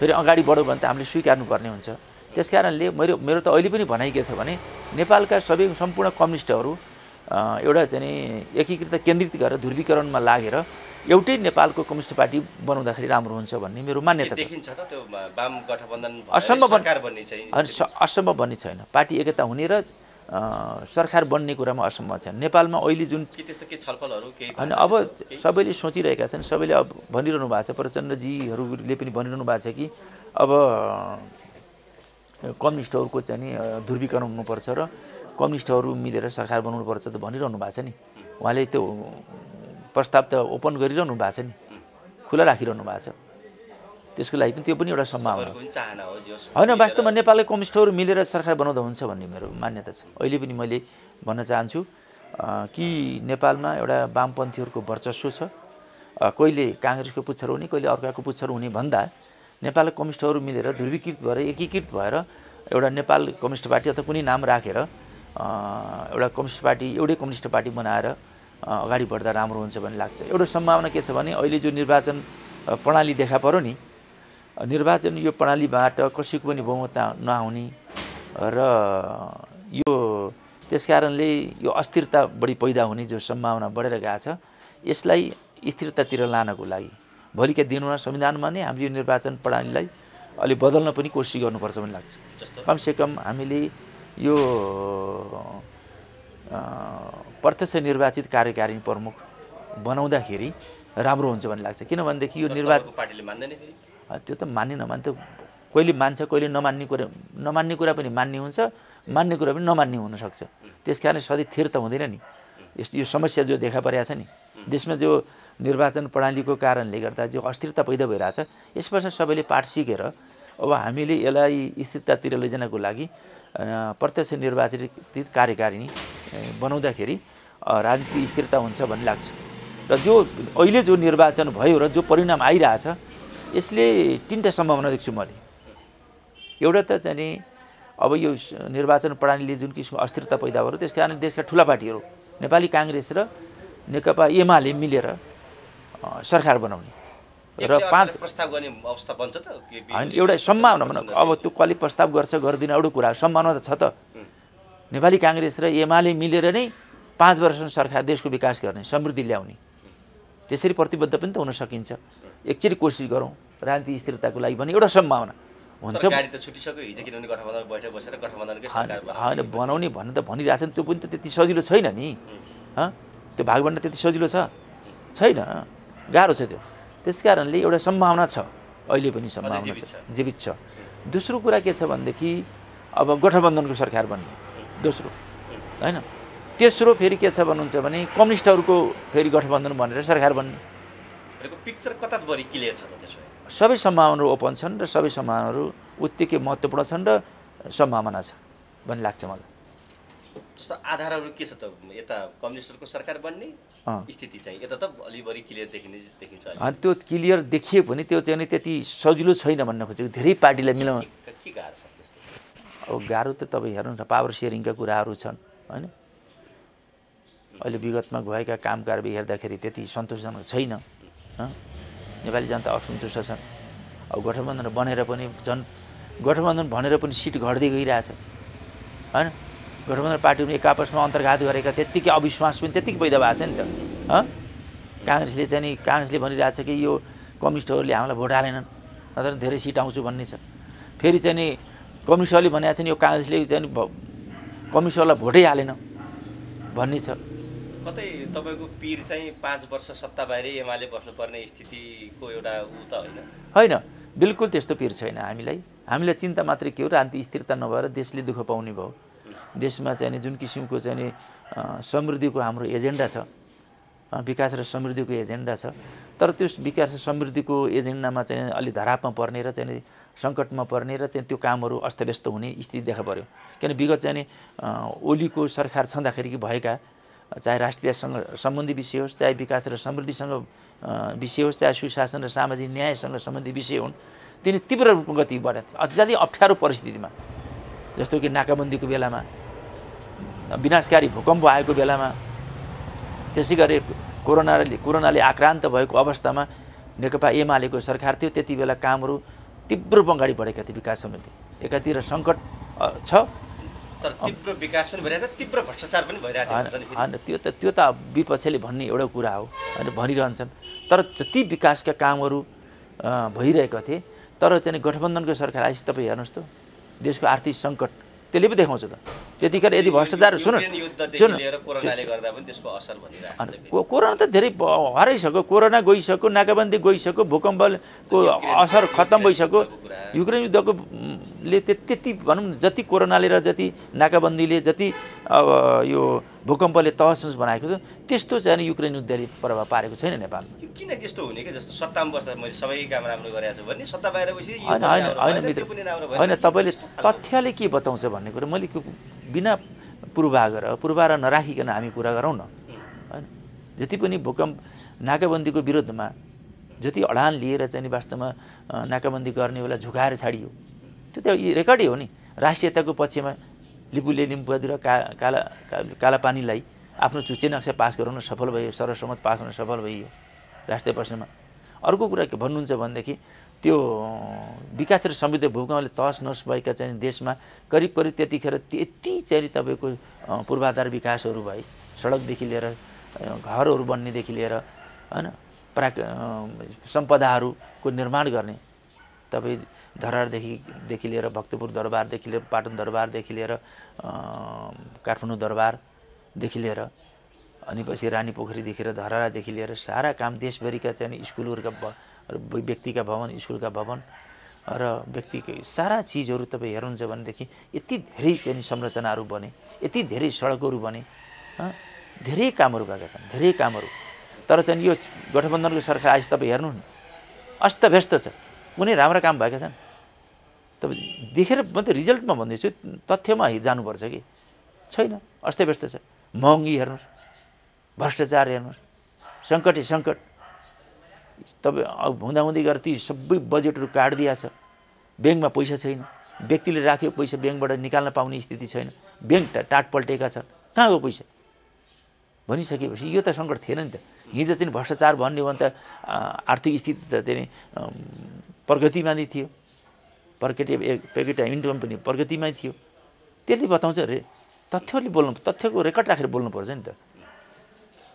फेरि अगाडि बढौँ भने त हामीले स्वीकार्नुपर्ने हुन्छ त्यस कारणले मेरो मेरो त अहिले पनि भनाइ के छ भने नेपालका सबै सम्पूर्ण कम्युनिस्टहरू एउटा चाहिँ एकीकृत केन्द्रित गरेर ध्रुवीकरणमा लागेर एउटै नेपालको कम्युनिस्ट पार्टी बनाउँदाखेरि राम्रो हुन्छ भन्ने मेरो मान्यता छ असम्भव असम्भव भन्ने छैन पार्टी एकता हुने र सरकार बन्ने कुरामा असम्भव छ नेपालमा अहिले जुन अनि अब सबैले सोचिरहेका छन् सबैले अब भनिरहनु भएको छ प्रचण्डजीहरूले पनि भनिरहनु भएको छ कि अब कम्युनिस्टहरूको चाहिँ ध्रुवीकरण हुनुपर्छ र कम्युनिस्टहरू मिलेर सरकार बनाउनुपर्छ त भनिरहनु भएको छ नि उहाँले त्यो प्रस्ताव त ओपन गरिरहनु भएको छ नि खुला राखिरहनु भएको छ त्यसको लागि पनि त्यो पनि एउटा सम्भावना होइन वास्तवमा नेपालले कम्युनिस्टहरू मिलेर सरकार बनाउँदा हुन्छ भन्ने मेरो मान्यता छ अहिले पनि मैले भन्न चाहन्छु कि नेपालमा एउटा वामपन्थीहरूको वर्चस्व छ कहिले काङ्ग्रेसको पुच्छर हुने कहिले अर्काको पुच्छर हुने भन्दा नेपाल कम्युनिस्टहरू मिलेर ध्रुवीकृत भएर एकीकृत भएर एउटा नेपाल कम्युनिस्ट पार्टी अथवा कुनै नाम राखेर एउटा कम्युनिस्ट पार्टी एउटै कम्युनिस्ट पार्टी बनाएर अगाडि बढ्दा राम्रो हुन्छ भन्ने लाग्छ एउटा सम्भावना के छ भने अहिले जो निर्वाचन प्रणाली देखा पऱ्यो नि निर्वाचन यो प्रणालीबाट कसैको पनि बहुमत नआउने र यो त्यस कारणले यो अस्थिरता बढी पैदा हुने जो सम्भावना बढेर गएको छ यसलाई स्थिरतातिर लानको लागि भोलिका दिनमा संविधानमा नै हाम्रो यो निर्वाचन प्रणालीलाई अलि बदल्न पनि कोसिस गर्नुपर्छ भन्ने लाग्छ कमसेकम हामीले यो प्रत्यक्ष निर्वाचित कार्यकारिणी प्रमुख बनाउँदाखेरि राम्रो हुन्छ भन्ने लाग्छ किनभनेदेखि यो निर्वाचन पार्टीले मान्दैन त्यो त मान्ने नमान्ने कहिले मान्छ कहिले नमान्ने कुरा नमान्ने कुरा पनि मान्ने हुन्छ मान्ने कुरा पनि नमान्ने हुनसक्छ त्यस कारण सधैँ थिर त हुँदैन नि यो समस्या जो देखा परेको छ नि देशमा जो निर्वाचन प्रणालीको कारणले गर्दा जो अस्थिरता पैदा भइरहेछ वर्ष सबैले पाठ सिकेर अब हामीले यसलाई स्थिरतातिर लैजानको लागि प्रत्यक्ष निर्वाचित कार्यकारिणी बनाउँदाखेरि राजनीति स्थिरता हुन्छ भन्ने लाग्छ र जो अहिले जो निर्वाचन भयो र जो परिणाम आइरहेछ यसले तिनवटा सम्भावना देख्छु मैले एउटा त चाहिँ अब यो निर्वाचन प्रणालीले जुन किसिमको अस्थिरता पैदा भयो त्यस कारण देशका ठुला पार्टीहरू नेपाली काङ्ग्रेस र नेकपा एमाले मिलेर सरकार बनाउने र पाँच प्रस्ताव गर्ने अवस्था बन्छ त होइन एउटा सम्भावना भनौँ अब त्यो कसले प्रस्ताव गर्छ गर्दिन एउटा कुरा सम्भावना त छ त नेपाली काङ्ग्रेस र एमाले मिलेर नै पाँच वर्षसम्म सरकार देशको विकास गर्ने समृद्धि ल्याउने त्यसरी प्रतिबद्ध पनि त हुन सकिन्छ एकचोटि कोसिस गरौँ राजनीति स्थिरताको लागि भने एउटा सम्भावना हुन्छ होइन बनाउने भन्नु त भनिरहेको छ नि त्यो पनि त त्यति सजिलो छैन नि त्यो भाग त्यति सजिलो छ छैन गाह्रो छ त्यो त्यस कारणले एउटा सम्भावना छ अहिले पनि सम्भावना छ जीवित छ दोस्रो कुरा के छ भनेदेखि अब गठबन्धनको सरकार बन्ने दोस्रो होइन तेस्रो फेरि के छ भन्नुहुन्छ भने कम्युनिस्टहरूको फेरि गठबन्धन भनेर सरकार बन्ने पिक्चर कता क्लियर छ त त्यसो सबै सम्भावनाहरू ओपन छन् र सबै सम्भावनाहरू उत्तिकै महत्त्वपूर्ण छन् र सम्भावना छ भन्ने लाग्छ मलाई जस्तो आधारहरू के छ त यता कम्युनिस्टहरूको सरकार बन्ने स्थिति चाहिँ यता त अलिअलि क्लियर देखिने देखिन्छ त्यो क्लियर देखियो भने त्यो चाहिँ त्यति सजिलो छैन भन्न खोजेको धेरै पार्टीलाई मिलाउनु के गाह्रो छ अब गाह्रो त तपाईँ हेर्नु न पावर सेयरिङका कुराहरू छन् होइन अहिले विगतमा गएका काम हेर्दाखेरि त्यति सन्तोषजनक छैन नेपाली जनता असन्तुष्ट छन् अब गठबन्धन बनेर पनि जन गठबन्धन भनेर पनि सिट घट्दै गइरहेछ होइन गठबन्धन पार्टी एक आपसमा अन्तर्घात गरेका त्यत्तिकै अविश्वास पनि त्यत्तिकै पैदा भएको छ नि त काङ्ग्रेसले चाहिँ नि काङ्ग्रेसले भनिरहेको छ कि यो कम्युनिस्टहरूले हामीलाई भोट हालेनन् नत्र धेरै सिट आउँछु भन्ने छ फेरि चाहिँ नि कम्युनिस्टहरूले भनिरहेको छ नि यो काङ्ग्रेसले चाहिँ कम्युनिस्टहरूलाई भोटै हालेन भन्ने छ कतै तपाईँको पिर चाहिँ पाँच वर्ष सत्ता बाहिर एमाले बस्नुपर्ने स्थितिको एउटा ऊ त होइन होइन बिल्कुल त्यस्तो पिर छैन हामीलाई हामीलाई चिन्ता मात्रै के हो र अन्त स्थिरता नभएर देशले दुःख पाउने भयो देशमा चाहिँ जुन किसिमको चाहिँ नि समृद्धिको हाम्रो एजेन्डा छ विकास र समृद्धिको एजेन्डा छ तर त्यो विकास र समृद्धिको एजेन्डामा चाहिँ अलि धरापमा पर्ने र चाहिँ सङ्कटमा पर्ने र चाहिँ त्यो कामहरू अस्तव्यस्त हुने स्थिति देखा पऱ्यो किनभने विगत चाहिँ नि ओलीको सरकार छँदाखेरि भएका चाहे राष्ट्रियसँग सम्बन्धी विषय होस् चाहे विकास र समृद्धिसँग विषय होस् चाहे सुशासन र सामाजिक न्यायसँग सम्बन्धी विषय हुन् तिनी तीव्र रूपमा गति बढाए अत्याधिक अप्ठ्यारो परिस्थितिमा जस्तो कि नाकाबन्दीको बेलामा विनाशकारी भूकम्प आएको बेलामा त्यसै गरी कोरोनाले कोरोनाले आक्रान्त भएको अवस्थामा नेकपा एमालेको सरकार थियो त्यति बेला कामहरू तीव्र अगाडि बढेका थिए विकास समिति एकातिर सङ्कट छ तर तीव्र विकास पनि भइरहेको छ तीव्र भ्रष्टाचार पनि भइरहेको होइन त्यो त त्यो त विपक्षले भन्ने एउटा कुरा हो होइन भनिरहन्छन् तर जति विकासका कामहरू भइरहेका थिए तर चाहिँ गठबन्धनको सरकार आएपछि तपाईँ हेर्नुहोस् त देशको आर्थिक सङ्कट त्यसले पो देखाउँछ त त्यतिखेर यदि भ्रष्टाचार सुन सुन कोरोना त धेरै हराइसक्यो कोरोना गइसक्यो नाकाबन्दी गइसक्यो भूकम्पको असर खत्तम भइसक्यो युक्रेन युद्धको ले त्यति भनौँ जति कोरोनाले र जति नाकाबन्दीले जति अब यो भूकम्पले तहस बनाएको छ त्यस्तो चाहिँ युक्रेन युद्धले प्रभाव पारेको छैन नेपालमा किन त्यस्तो हुने कि जस्तो सत्तामा बस्दा मैले सबै काम राम्रो गरेको छु भने सत्ता बाहिर होइन होइन होइन मित्र होइन तपाईँले तथ्यले के बताउँछ भन्ने कुरो मैले बिना पूर्वाग्रह पूर्वाग्रह नराखिकन हामी कुरा गरौँ न होइन जति पनि भूकम्प नाकाबन्दीको विरोधमा जति अडान लिएर चाहिँ वास्तवमा नाकाबन्दी गर्ने बेला झुकाएर छाडियो त्यो त रेकर्डै हो नि राष्ट्रियताको पक्षमा लिपुले लिम्पुवादी र का काला कालापानीलाई आफ्नो चुच्चे नक्सा पास गराउन सफल भयो सर्वसम्मत पास हुन सफल भइयो राष्ट्रिय प्रश्नमा अर्को कुरा के भन्नुहुन्छ भनेदेखि त्यो विकास र समृद्ध भूकम्पले तस नहस भएका चाहिँ देशमा करिब करिब त्यतिखेर त्यति चाहिँ तपाईँको पूर्वाधार विकासहरू भए सडकदेखि लिएर घरहरू बन्नेदेखि लिएर होइन प्राक सम्पदाहरूको निर्माण गर्ने तपाईँ धरारदेखि देखि लिएर भक्तपुर दरबारदेखि लिएर पाटन दरबारदेखि लिएर काठमाडौँ दरबारदेखि लिएर अनि पछि रानी पोखरीदेखि लिएर धरारादेखि लिएर सारा काम देशभरिका चाहिँ स्कुलहरूका व्यक्तिका भवन स्कुलका भवन र व्यक्तिकै सारा चिजहरू तपाईँ हेर्नुहुन्छ भनेदेखि यति धेरै त्यहाँनिर संरचनाहरू बने यति धेरै सडकहरू बने धेरै कामहरू भएका छन् धेरै कामहरू तर चाहिँ यो गठबन्धनको सरकार आज तपाईँ हेर्नु अस्तव्यस्त छ कुनै राम्रो काम भएका छन् तपाईँ देखेर म त रिजल्टमा भन्दैछु तथ्यमा जानुपर्छ कि छैन अस्तव्यस्त छ महँगी हेर्नुहोस् भ्रष्टाचार हेर्नुहोस् सङ्कटै सङ्कट तपाईँ हुँदाहुँदै गरेर ती सबै बजेटहरू काटिदिया छ ब्याङ्कमा पैसा छैन व्यक्तिले राखेको पैसा ब्याङ्कबाट निकाल्न पाउने स्थिति छैन ब्याङ्क टाटपल्टेका छन् कहाँ गयो पैसा भनिसकेपछि यो त सङ्कट थिएन नि त हिजो चाहिँ भ्रष्टाचार भन्यो भने त आर्थिक स्थिति त चाहिँ प्रगतिमा नै थियो पर्केटे पेकेट इन्डम पनि प्रगतिमै थियो त्यसले बताउँछ अरे तथ्यहरूले बोल्नु तथ्यको रेकर्ड राखेर बोल्नुपर्छ नि त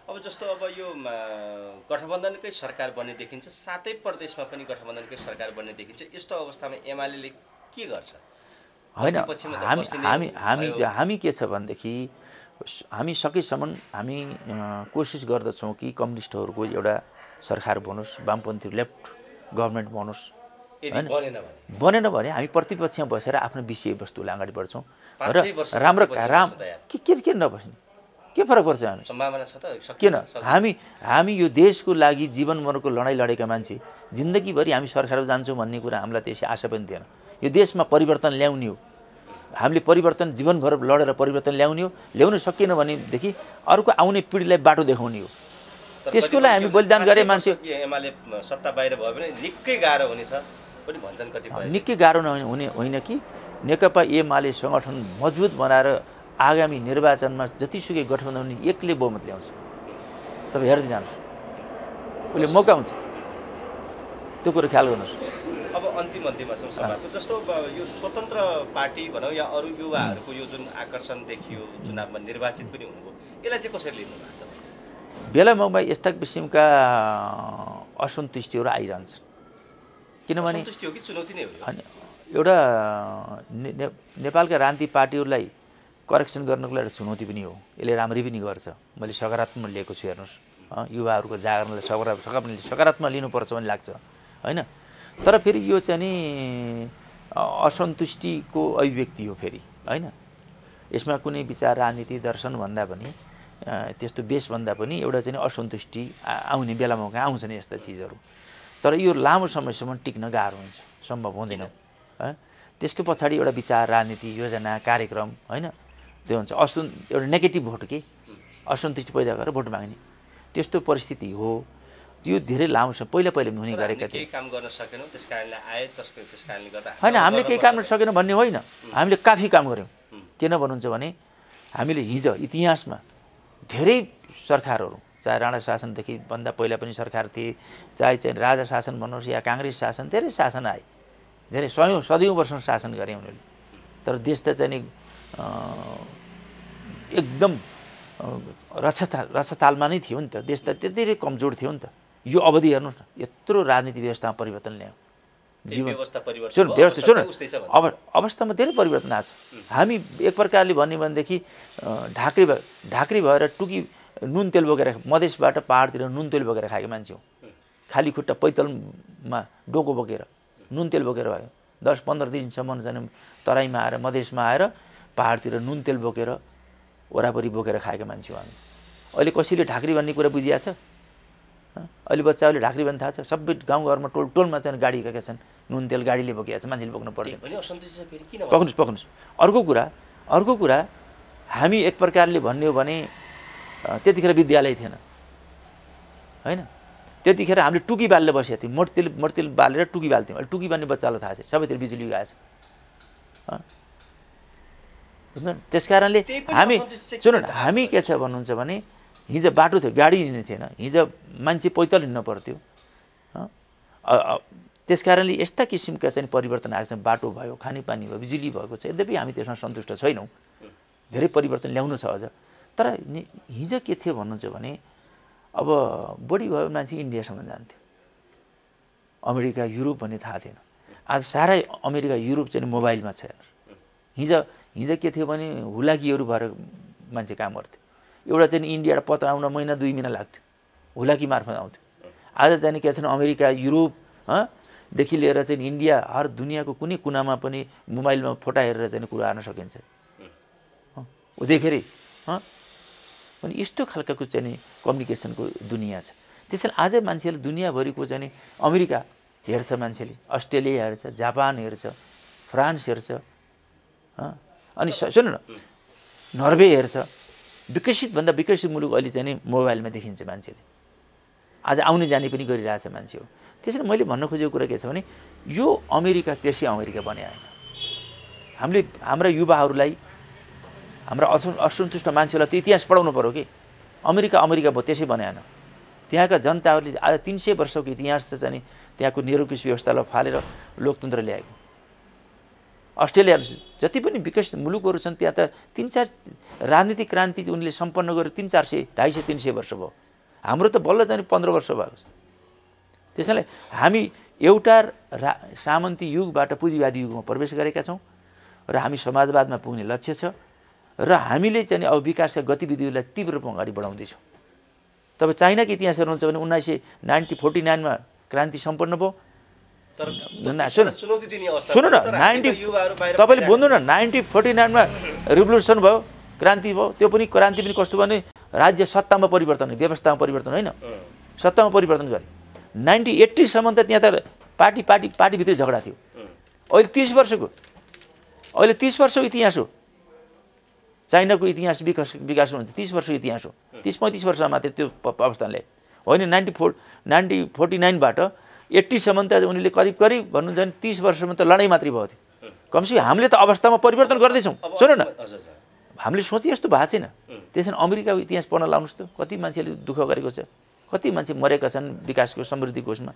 अब जस्तो अब यो गठबन्धनकै सरकार बन्ने देखिन्छ सातै प्रदेशमा पनि गठबन्धनकै सरकार बन्ने देखिन्छ यस्तो अवस्थामा एमाले के गर्छ होइन हामी हामी हामी हामी के छ भनेदेखि हामी सकेसम्म हामी कोसिस गर्दछौँ कि कम्युनिस्टहरूको एउटा सरकार बनोस् वामपन्थी लेफ्ट गभर्मेन्ट बनोस् होइन बनेन भने हामी प्रतिपक्षमा बसेर आफ्नो विषयवस्तुलाई अगाडि बढ्छौँ र राम्रो राम के के नबस्ने के फरक पर्छ हामी सम्भावना छ त किन हामी हामी यो देशको लागि जीवन लडाइँ लडेका मान्छे जिन्दगीभरि हामी सरकार जान्छौँ भन्ने कुरा हामीलाई त्यसै आशा पनि थिएन यो देशमा परिवर्तन ल्याउने हो हामीले परिवर्तन जीवनभर लडेर परिवर्तन ल्याउने हो ल्याउन सकिएन भनेदेखि अर्को आउने पिँढीलाई बाटो देखाउने हो त्यसको लागि हामी बलिदान गरे मान्छे एमाले सत्ता बाहिर भयो भने निकै गाह्रो हुनेछ पनि भन्छन् कति निकै गाह्रो नहुने होइन कि नेकपा एमाले सङ्गठन मजबुत बनाएर आगामी निर्वाचनमा जतिसुकै गठबन्धन एक्लै बहुमत ल्याउँछ तपाईँ हेर्दै जानुहोस् उसले मौका हुन्छ त्यो कुरो ख्याल गर्नुहोस् अब अन्तिम अन्तिममा छौँ सभाको जस्तो यो स्वतन्त्र पार्टी भनौँ या अरू युवाहरूको यो जुन आकर्षण देखियो चुनावमा निर्वाचित पनि हुनुभयो यसलाई चाहिँ कसरी लिनुभएको बेला मौमा यस्ता किसिमका असन्तुष्टिहरू आइरहन्छन् किनभने चुनौती नै हो एउटा नेपालका राजनीतिक पार्टीहरूलाई करेक्सन गर्नको लागि एउटा चुनौती पनि हो यसले राम्रै पनि गर्छ मैले सकारात्मक लिएको छु हेर्नुहोस् युवाहरूको जागरणलाई सकारात्मक सकारात्मक सकारात्मक लिनुपर्छ भन्ने लाग्छ होइन तर फेरि यो चाहिँ नि असन्तुष्टिको अभिव्यक्ति हो फेरि होइन यसमा कुनै विचार राजनीति दर्शन भन्दा पनि त्यस्तो बेसभन्दा पनि एउटा चाहिँ असन्तुष्टि आउने बेला आउँछ नि यस्ता चिजहरू तर यो लामो समयसम्म टिक्न गाह्रो हुन्छ सम्भव हुँदैन त्यसको पछाडि एउटा विचार राजनीति योजना कार्यक्रम होइन त्यो हुन्छ असुन एउटा नेगेटिभ भोट कि असन्तुष्टि पैदा गरेर भोट माग्ने त्यस्तो परिस्थिति हो त्यो धेरै लामो छ पहिला पहिला हुने गरेका थिए होइन हामीले केही काम गर्न सकेनौँ भन्ने होइन हामीले काफी काम गऱ्यौँ किन भन्नुहुन्छ भने हामीले हिजो इतिहासमा धेरै सरकारहरू चाहे राणा शासनदेखि भन्दा पहिला पनि सरकार थिए चाहे चाहिँ राजा शासन भन्नुहोस् या काङ्ग्रेस शासन धेरै शासन आए धेरै सयौँ सदियौँ वर्षमा शासन गरे उनीहरूले तर देश त चाहिँ नि एकदम रक्षता रक्षतालमा नै थियो नि त देश त त्यति धेरै कमजोर थियो नि त यो अवधि हेर्नुहोस् न यत्रो राजनीति व्यवस्थामा परिवर्तन ल्यायो जीवन सुन व्यवस्था सुन अब अवस्थामा धेरै परिवर्तन आएको छ हामी एक प्रकारले भन्यो भनेदेखि ढाक्री ढाक्री भएर टुकी नुन तेल बोकेर मधेसबाट पाहाडतिर नुन तेल बोकेर खाएको मान्छे हो खाली खुट्टा पैतलमा डोको बोकेर नुन तेल बोकेर भयो दस पन्ध्र दिनसम्म जाने तराईमा आएर मधेसमा आएर पाहाडतिर नुन तेल बोकेर वरापरि बोकेर खाएको मान्छे हो हामी अहिले कसैले ढाक्री भन्ने कुरा बुझिया छ अहिले बच्चाहरूले ढाक्री भन्ने थाहा छ सबै गाउँघरमा टोल टोलमा चाहिँ गाडी गएका छन् नुन तेल गाडीले बोकेका छ मान्छेले बोक्नु पर्दैन पक्नुहोस् पक्नुहोस् अर्को कुरा अर्को कुरा हामी एक प्रकारले भन्ने हो भने त्यतिखेर विद्यालय थिएन होइन त्यतिखेर हामीले टुकी बालेर बसेका थियौँ मोटतेल मोटतेल बालेर टुकी बाल्थ्यौँ अहिले टुकी बाल्ने बच्चालाई थाहा छ सबैतिर बिजुली गएछ त्यस कारणले हामी सुन हामी के छ भन्नुहुन्छ भने हिजो बाटो थियो गाडी हिँड्ने थिएन हिजो मान्छे पैतल हिँड्नु पर्थ्यो त्यस कारणले यस्ता किसिमका चाहिँ परिवर्तन आएको छ बाटो भयो खानेपानी भयो बिजुली भएको छ यद्यपि हामी त्यसमा सन्तुष्ट छैनौँ धेरै परिवर्तन ल्याउनु छ अझ तर हिजो के थियो भन्नुहुन्छ भने अब बढी भयो मान्छे इन्डियासम्म जान्थ्यो अमेरिका युरोप भन्ने थाहा थिएन आज सारै अमेरिका युरोप चाहिँ मोबाइलमा छ हिजो हिजो के थियो भने हुलाकीहरू भएर मान्छे काम गर्थ्यो एउटा चाहिँ इन्डियाबाट पत्र आउन महिना दुई महिना लाग्थ्यो हुलाकी मार्फत आउँथ्यो आज चाहिँ के छ अमेरिका युरोप देखि लिएर चाहिँ इन्डिया हर दुनियाँको कुनै कुनामा पनि मोबाइलमा फोटो हेरेर चाहिँ कुरा हार्न सकिन्छ देखेरै अनि यस्तो खालको चाहिँ कम्युनिकेसनको दुनियाँ छ त्यसैले आज मान्छेले दुनियाँभरिको चाहिँ अमेरिका हेर्छ मान्छेले अस्ट्रेलिया हेर्छ जापान हेर्छ फ्रान्स हेर्छ अनि सुन न नर्वे हेर्छ विकसितभन्दा विकसित मुलुक अहिले चाहिँ नि मोबाइलमा देखिन्छ मान्छेले आज आउने जाने पनि गरिरहेछ मान्छे हो त्यसरी मैले भन्न खोजेको कुरा के छ भने यो अमेरिका त्यसै अमेरिका बने होइन हामीले हाम्रा युवाहरूलाई हाम्रा असु असन्तुष्ट मान्छेहरूलाई त्यो इतिहास पढाउनु पऱ्यो कि अमेरिका अमेरिका भयो त्यसै बनाएन त्यहाँका जनताहरूले आज तिन सय वर्षको इतिहास छ चाहिँ त्यहाँको निरङ्कुश व्यवस्थालाई फालेर लोकतन्त्र ल्याएको अस्ट्रेलिया जति पनि विकसित मुलुकहरू छन् त्यहाँ त तिन चार राजनीतिक क्रान्ति उनले सम्पन्न गर्यो तिन चार सय ढाई सय तिन सय वर्ष भयो हाम्रो त बल्ल जाने पन्ध्र वर्ष भएको छ त्यसैले हामी एउटा रा सामन्ती युगबाट पुँजीवादी युगमा प्रवेश गरेका छौँ र हामी समाजवादमा पुग्ने लक्ष्य छ र हामीले चाहिँ अब विकासका गतिविधिहरूलाई तीव्र रूपमा अगाडि बढाउँदैछौँ तपाईँ चाइनाको इतिहास हेर्नुहुन्छ भने उन्नाइस सय नाइन्टी फोर्टी नाइनमा क्रान्ति सम्पन्न भयो सुन न नाइन्टी तपाईँले बुझ्नु न नाइन्टी फोर्टी नाइनमा रिभोल्युसन भयो क्रान्ति भयो त्यो पनि क्रान्ति पनि कस्तो भने राज्य सत्तामा परिवर्तन व्यवस्थामा परिवर्तन होइन सत्तामा परिवर्तन गरे नाइन्टी एट्टीसम्म त त्यहाँ त पार्टी पार्टी पार्टीभित्रै झगडा थियो अहिले तिस वर्षको अहिले तिस वर्षको इतिहास हो चाइनाको इतिहास विकास विकास हुन्छ तिस वर्षको इतिहास हो तिस पैँतिस वर्षमा त्यो अवस्थाले होइन नाइन्टी फोर नाइन्टी फोर्टी नाइनबाट एट्टीसम्म त उनीले करिब करिब भन्नु भने तिस वर्षसम्म त लडाइँ मात्रै भएको थियो कमसे हामीले त अवस्थामा परिवर्तन गर्दैछौँ सुन न हामीले सोचे यस्तो भएको छैन त्यसै अमेरिकाको इतिहास पढ्न लाउनुहोस् त कति मान्छेले दुःख गरेको छ कति मान्छे मरेका छन् विकासको समृद्धि कोषमा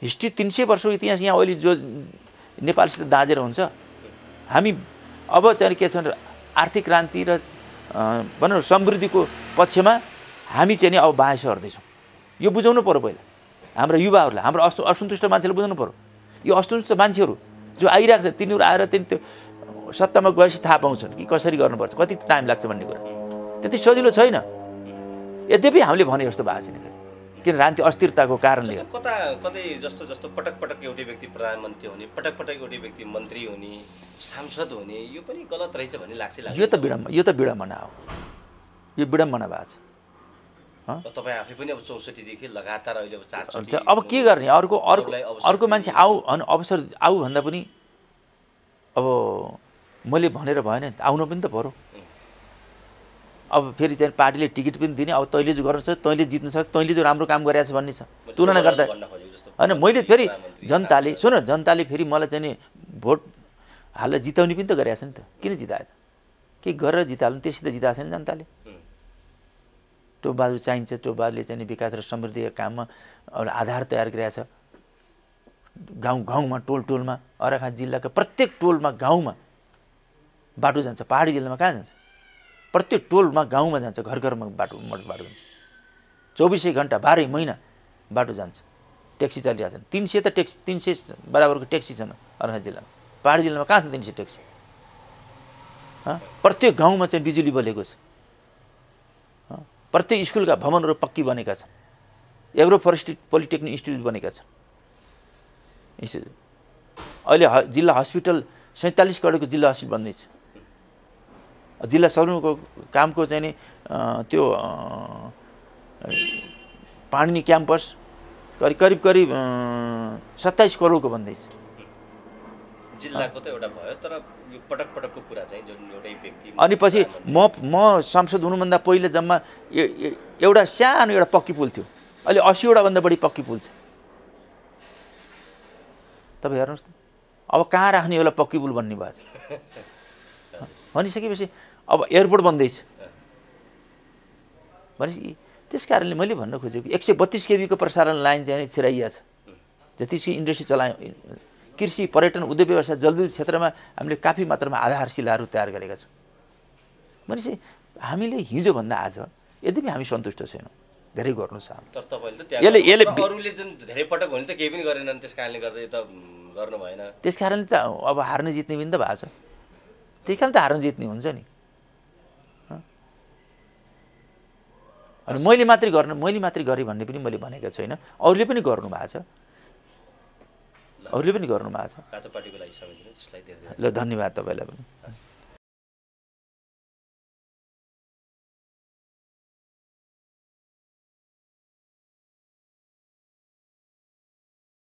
हिस्ट्री तिन सय वर्षको इतिहास यहाँ अहिले जो नेपालसित दाँजेर हुन्छ हामी अब चाहिँ के छ आर्थिक क्रान्ति र भनौँ समृद्धिको पक्षमा हामी चाहिँ नि अब बाँस हर्दैछौँ यो बुझाउनु पऱ्यो पहिला हाम्रो युवाहरूलाई हाम्रो अस्तु असन्तुष्ट मान्छेले बुझ्नु पऱ्यो यो असन्तुष्ट मान्छेहरू जो आइरहेको छ तिनीहरू आएर तिनी त्यो सत्तामा गएपछि थाहा पाउँछन् कि कसरी गर्नुपर्छ कति टाइम लाग्छ भन्ने कुरा त्यति सजिलो छैन यद्यपि हामीले भने जस्तो भएको छैन किन रान्ति अस्थिरताको कारणले कता कतै जस्तो जस्तो पटक पटक एउटै व्यक्ति प्रधानमन्त्री हुने पटक पटक एउटै व्यक्ति मन्त्री हुने सांसद हुने यो पनि गलत रहेछ भन्ने लाग्छ यो त विडम्बना यो त विडम्बना हो यो विडम्बना भएको छ तपाईँ आफै पनि अब चौसठीदेखि लगातार अहिले अब चार अब के गर्ने अर्को अर्को अर्को मान्छे आऊ अनि अवसर आऊ भन्दा पनि अब मैले भनेर भएन नि आउनु पनि त पऱ्यो अब फेरि चाहिँ पार्टीले टिकट पनि दिने अब तैँले जो गर्नु सक्छ तैँले जित्नु सक्छ तैँले जो राम्रो काम गरेको छ भन्ने छ तुलना गर्दा होइन मैले फेरि जनताले सुन जनताले फेरि मलाई चाहिँ भोट हालेर जिताउने पनि त गरिरहेको छ नि त किन जिताए त केही गरेर त्यसै त जिताएको नि जनताले टोपबाहरू चाहिन्छ टोपबाहरूले चाहिँ विकास र समृद्धिको काममा एउटा आधार तयार गरेका छ गाउँ गाउँमा टोल टोलमा अरखा जिल्लाको प्रत्येक टोलमा गाउँमा बाटो जान्छ पाहाडी जिल्लामा कहाँ जान्छ प्रत्येक टोलमा गाउँमा जान्छ घर घरमा बाटो बाटो जान्छ चौबिसै घन्टा बाह्रै महिना बाटो जान्छ ट्याक्सी चलिरहेको छन् तिन सय त ट्याक्सी तिन सय बराबरको ट्याक्सी छन् अरखा जिल्लामा पाहाडी जिल्लामा कहाँ छ तिन सय ट्याक्सी प्रत्येक गाउँमा चाहिँ बिजुली बलेको छ प्रत्येक स्कुलका भवनहरू पक्की बनेका छन् एग्रो फरेस्ट पोलिटेक्निक इन्स्टिच्युट बनेका छन् इन्स्टिच्युट अहिले ह जिल्ला हस्पिटल सैँतालिस करोडको जिल्ला हस्पिटल बन्दैछ जिल्ला सदरमुखको कामको चाहिँ नि त्यो पाणिनी क्याम्पस करिब करिब करिब सत्ताइस करोडको बन्दैछ जिल्लाको त एउटा भयो तर यो पटक पटकको कुरा चाहिँ जुन एउटै व्यक्ति अनि पछि म म सांसद हुनुभन्दा पहिले जम्मा एउटा सानो एउटा पक्की पुल थियो अहिले भन्दा बढी पक्की पुल छ तपाईँ हेर्नुहोस् त अब कहाँ राख्ने होला पक्की पुल भन्ने भएको छ भनिसकेपछि अब एयरपोर्ट बन्दैछ भनेपछि त्यस कारणले मैले भन्न खोजेको एक सय बत्तिस केबीको प्रसारण लाइन चाहिँ छिराइया छ जतिसी इन्डस्ट्री चलायो कृषि पर्यटन उद्योग व्यवसाय जलविद्युत क्षेत्रमा हामीले काफी मात्रामा आधारशिलाहरू तयार गरेका छौँ भनेपछि हामीले हिजोभन्दा आज यद्यपि हामी सन्तुष्ट छैनौँ धेरै गर्नु छ यसले यसले जुन धेरै पटक त केही पनि गरेनन् त्यस कारणले गर्दा यो त गर्नु भएन त्यस त अब हार्ने जित्ने पनि त भएको छ त्यही कारण त हार्ने जित्ने हुन्छ नि अनि मैले मात्रै गर्न मैले मात्रै गरेँ भन्ने पनि मैले भनेको छैन अरूले पनि गर्नु भएको छ अरूले पनि गर्नुभएको छ ल धन्यवाद तपाईँलाई पनि